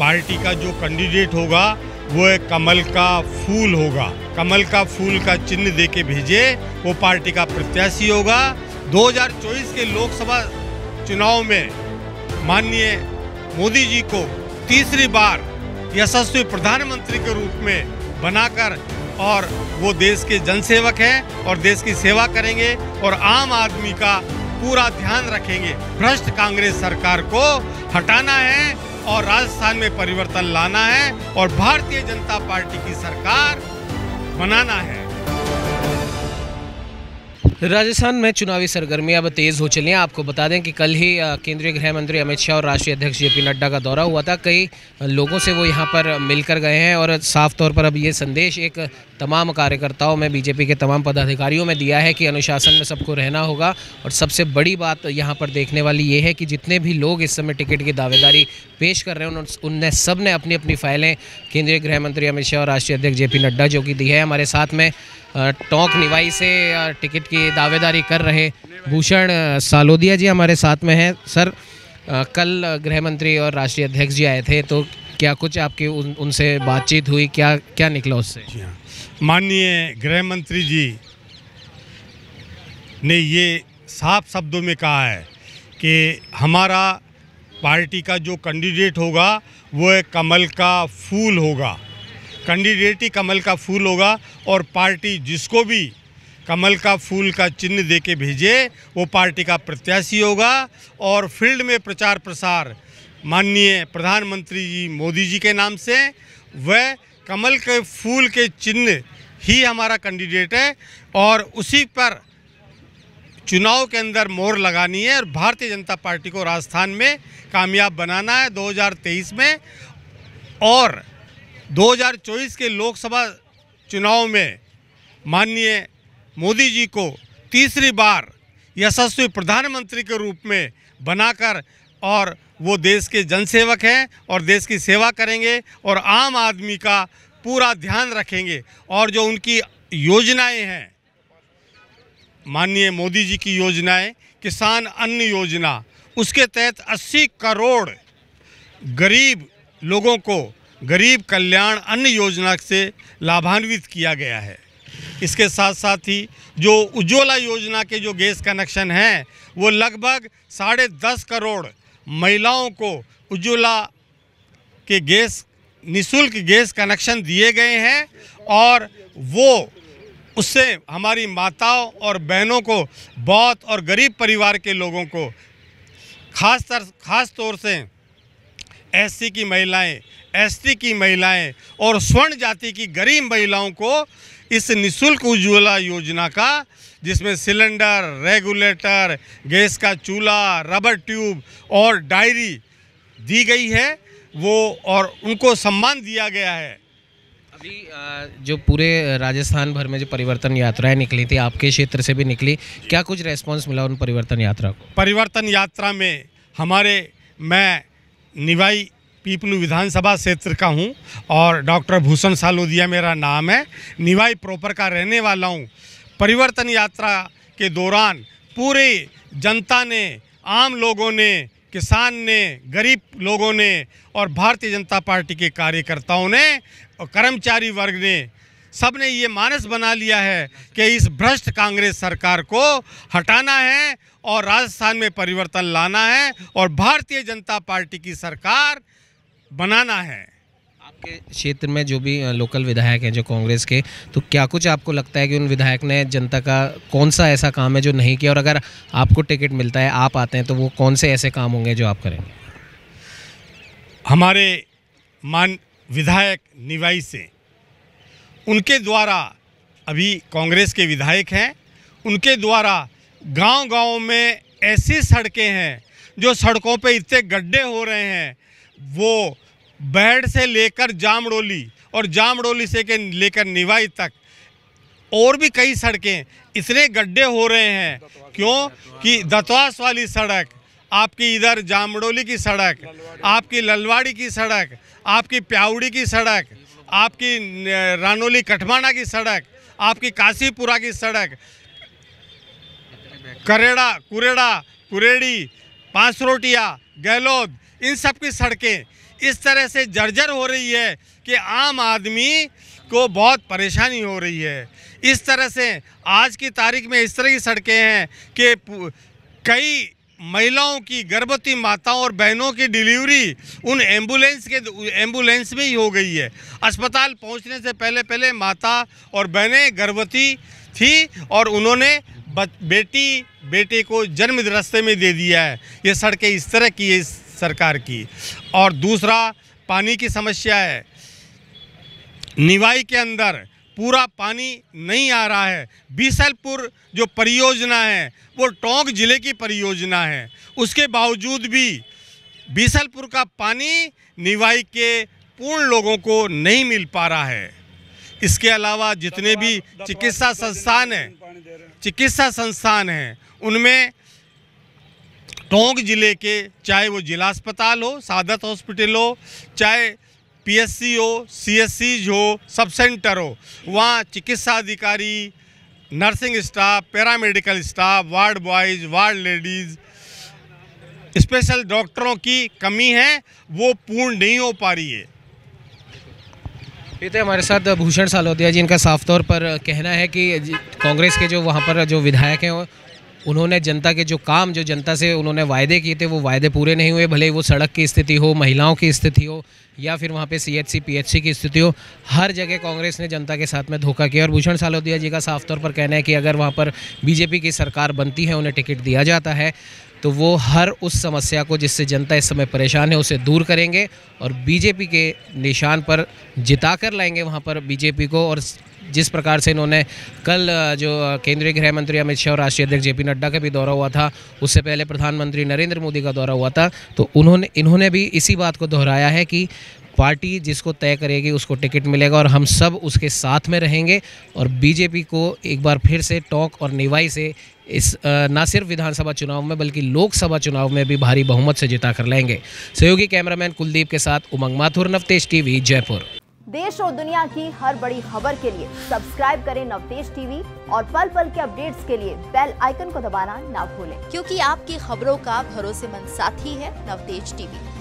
party का जो candidate होगा वो है कमल का फूल होगा कमल का फूल का चिन्ह दे के भेजे वो पार्टी का प्रत्याशी होगा 2024 के लोकसभा चुनाव में माननीय मोदी जी को तीसरी बार यशस्वी प्रधानमंत्री के रूप में बनाकर और वो देश के जनसेवक हैं और देश की सेवा करेंगे और आम आदमी का पूरा ध्यान रखेंगे भ्रष्ट कांग्रेस सरकार को हटाना है और राजस्थान में परिवर्तन लाना है और भारतीय जनता पार्टी की सरकार बनाना है राजस्थान में चुनावी सरगर्मियां अब तेज़ हो चली हैं आपको बता दें कि कल ही केंद्रीय गृह मंत्री अमित शाह और राष्ट्रीय अध्यक्ष जेपी नड्डा का दौरा हुआ था कई लोगों से वो यहाँ पर मिलकर गए हैं और साफ तौर पर अब ये संदेश एक तमाम कार्यकर्ताओं में बीजेपी के तमाम पदाधिकारियों में दिया है कि अनुशासन में सबको रहना होगा और सबसे बड़ी बात यहाँ पर देखने वाली ये है कि जितने भी लोग इस समय टिकट की दावेदारी पेश कर रहे हैं उनने सब ने अपनी अपनी फाइलें केंद्रीय गृह मंत्री अमित शाह और राष्ट्रीय अध्यक्ष जे पी नड्डा जो कि दी है हमारे साथ में टोंक निवाई से टिकट की दावेदारी कर रहे भूषण सालोदिया जी हमारे साथ में हैं सर कल गृह मंत्री और राष्ट्रीय अध्यक्ष जी आए थे तो क्या कुछ आपकी उन, उनसे बातचीत हुई क्या क्या निकला उससे जी हाँ माननीय गृह मंत्री जी ने ये साफ शब्दों में कहा है कि हमारा पार्टी का जो कैंडिडेट होगा वो एक कमल का फूल होगा कैंडिडेट ही कमल का फूल होगा और पार्टी जिसको भी कमल का फूल का चिन्ह दे के भेजे वो पार्टी का प्रत्याशी होगा और फील्ड में प्रचार प्रसार माननीय प्रधानमंत्री जी मोदी जी के नाम से वह कमल के फूल के चिन्ह ही हमारा कैंडिडेट है और उसी पर चुनाव के अंदर मोर लगानी है और भारतीय जनता पार्टी को राजस्थान में कामयाब बनाना है 2023 में और 2024 के लोकसभा चुनाव में माननीय मोदी जी को तीसरी बार यशस्वी प्रधानमंत्री के रूप में बनाकर और वो देश के जनसेवक हैं और देश की सेवा करेंगे और आम आदमी का पूरा ध्यान रखेंगे और जो उनकी योजनाएं हैं माननीय मोदी जी की योजनाएं किसान अन्न योजना उसके तहत 80 करोड़ गरीब लोगों को गरीब कल्याण अन्न योजना से लाभान्वित किया गया है इसके साथ साथ ही जो उज्ज्वला योजना के जो गैस कनेक्शन हैं वो लगभग साढ़े दस करोड़ महिलाओं को उज्ज्वला के गैस निशुल्क गैस कनेक्शन दिए गए हैं और वो उससे हमारी माताओं और बहनों को बहुत और गरीब परिवार के लोगों को खास तर खास तौर से एससी की महिलाएं एसटी की महिलाएं और स्वर्ण जाति की गरीब महिलाओं को इस निशुल्क उज्ज्वला योजना का जिसमें सिलेंडर रेगुलेटर गैस का चूल्हा रबर ट्यूब और डायरी दी गई है वो और उनको सम्मान दिया गया है अभी जो पूरे राजस्थान भर में जो परिवर्तन यात्राएं निकली थी आपके क्षेत्र से भी निकली क्या कुछ रेस्पॉन्स मिला उन परिवर्तन यात्रा को परिवर्तन यात्रा में हमारे मैं निवाई पीपलू विधानसभा क्षेत्र का हूँ और डॉक्टर भूषण सालोदिया मेरा नाम है निवाई प्रॉपर का रहने वाला हूँ परिवर्तन यात्रा के दौरान पूरे जनता ने आम लोगों ने किसान ने गरीब लोगों ने और भारतीय जनता पार्टी के कार्यकर्ताओं ने और कर्मचारी वर्ग ने सब ने ये मानस बना लिया है कि इस भ्रष्ट कांग्रेस सरकार को हटाना है और राजस्थान में परिवर्तन लाना है और भारतीय जनता पार्टी की सरकार बनाना है आपके क्षेत्र में जो भी लोकल विधायक हैं जो कांग्रेस के तो क्या कुछ आपको लगता है कि उन विधायक ने जनता का कौन सा ऐसा काम है जो नहीं किया और अगर आपको टिकट मिलता है आप आते हैं तो वो कौन से ऐसे काम होंगे जो आप करेंगे हमारे मान विधायक निवाई से उनके द्वारा अभी कांग्रेस के विधायक हैं उनके द्वारा गांव-गांव में ऐसी सड़कें हैं जो सड़कों पे इतने गड्ढे हो रहे हैं वो बैड से लेकर जामडोली और जामडोली से के लेकर निवाई तक और भी कई सड़कें इतने गड्ढे हो रहे हैं क्यों कि दतवास वाली सड़क आपकी इधर जामडोली की सड़क आपकी ललवाड़ी की सड़क आपकी प्यावड़ी की सड़क आपकी रानोली कठमाना की सड़क आपकी काशीपुरा की सड़क करेड़ा कुरेड़ा कुरेड़ी पांसरोटिया गहलोत इन सब की सड़कें इस तरह से जर्जर हो रही है कि आम आदमी को बहुत परेशानी हो रही है इस तरह से आज की तारीख में इस तरह की सड़कें हैं कि कई महिलाओं की गर्भवती माताओं और बहनों की डिलीवरी उन एम्बुलेंस के एम्बुलेंस में ही हो गई है अस्पताल पहुंचने से पहले पहले माता और बहनें गर्भवती थी और उन्होंने बेटी बेटे को जन्म रस्ते में दे दिया है ये सड़कें इस तरह की है इस सरकार की और दूसरा पानी की समस्या है निवाई के अंदर पूरा पानी नहीं आ रहा है बीसलपुर जो परियोजना है वो टोंक ज़िले की परियोजना है उसके बावजूद भी बीसलपुर का पानी निवाई के पूर्ण लोगों को नहीं मिल पा रहा है इसके अलावा जितने भी चिकित्सा संस्थान हैं चिकित्सा संस्थान हैं उनमें टोंक ज़िले के चाहे वो जिला अस्पताल हो सादत हॉस्पिटल हो चाहे पीएससी हो सीएससी हो सब सेंटर हो वहाँ चिकित्सा अधिकारी nursing staff paramedical staff ward boys ward ladies special डॉक्टरों की कमी है वो पूर्ण नहीं हो पा रही है ये तो हमारे साथ भूषण सालोदिया जी इनका साफ तौर पर कहना है कि कांग्रेस के जो वहाँ पर जो विधायक हैं उन्होंने जनता के जो काम जो जनता से उन्होंने वायदे किए थे वो वायदे पूरे नहीं हुए भले वो सड़क की स्थिति हो महिलाओं की स्थिति हो या फिर वहाँ पे सीएचसी पीएचसी की स्थिति हो हर जगह कांग्रेस ने जनता के साथ में धोखा किया और भूषण सालोदिया जी का साफ तौर पर कहना है कि अगर वहाँ पर बीजेपी की सरकार बनती है उन्हें टिकट दिया जाता है तो वो हर उस समस्या को जिससे जनता इस समय परेशान है उसे दूर करेंगे और बीजेपी के निशान पर जिता कर लाएंगे वहाँ पर बीजेपी को और जिस प्रकार से इन्होंने कल जो केंद्रीय गृह मंत्री अमित शाह और राष्ट्रीय अध्यक्ष जेपी नड्डा का भी दौरा हुआ था उससे पहले प्रधानमंत्री नरेंद्र मोदी का दौरा हुआ था तो उन्होंने इन्होंने भी इसी बात को दोहराया है कि पार्टी जिसको तय करेगी उसको टिकट मिलेगा और हम सब उसके साथ में रहेंगे और बीजेपी को एक बार फिर से टॉक और निवाई से इस ना सिर्फ विधानसभा चुनाव में बल्कि लोकसभा चुनाव में भी भारी बहुमत से जिता कर लेंगे सहयोगी कैमरामैन कुलदीप के साथ उमंग माथुर नवतेज टीवी जयपुर देश और दुनिया की हर बड़ी खबर के लिए सब्सक्राइब करें नवदेश टीवी और पल पल के अपडेट्स के लिए बेल आइकन को दबाना ना भूलें क्योंकि आपकी खबरों का भरोसेमंद साथी है नवदेश टीवी